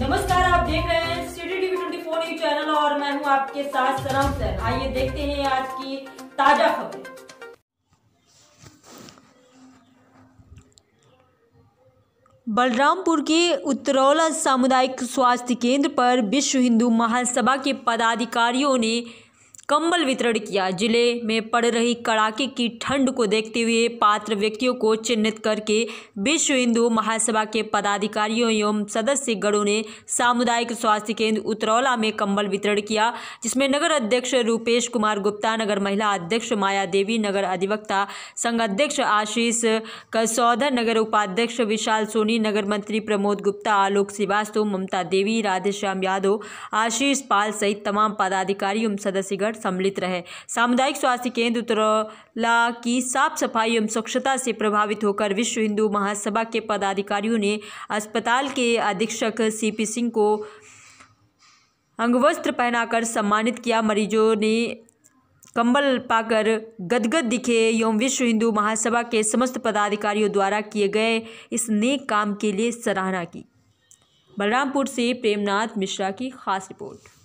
नमस्कार आप देख रहे हैं City TV twenty four news channel और मैं हूं आपके साथ सनम सर आइए देखते हैं आज की ताजा खबरें बलरामपुर के उत्तरौला सामुदायिक स्वास्थ्य केंद्र पर विश्व हिंदू महासभा के पदाधिकारियों ने कंबल वितरण किया जिले में पड़ रही कड़ाके की ठंड को देखते हुए पात्र व्यक्तियों को चिन्हित करके विश्व हिंदू महासभा के पदाधिकारियों एवं सदस्यगणों ने सामुदायिक स्वास्थ्य केंद्र उतरौला में कंबल वितरण किया जिसमें नगर अध्यक्ष रूपेश कुमार गुप्ता नगर महिला अध्यक्ष माया देवी नगर अधिवक्ता संघ अध्यक्ष आशीष कसौधर नगर उपाध्यक्ष विशाल सोनी नगर मंत्री प्रमोद गुप्ता आलोक श्रीवास्तव ममता देवी राधेश्याम यादव आशीष पाल सहित तमाम पदाधिकारी एवं सदस्यगण सम्मिलित रहे सामुदायिक स्वास्थ्य केंद्र उतरला की साफ सफाई एवं स्वच्छता से प्रभावित होकर विश्व हिंदू महासभा के पदाधिकारियों ने अस्पताल के अधीक्षक सीपी सिंह को अंगवस्त्र पहनाकर सम्मानित किया मरीजों ने कंबल पाकर गदगद दिखे एवं विश्व हिंदू महासभा के समस्त पदाधिकारियों द्वारा किए गए इस नेक काम के लिए सराहना की बलरामपुर से प्रेमनाथ मिश्रा की खास रिपोर्ट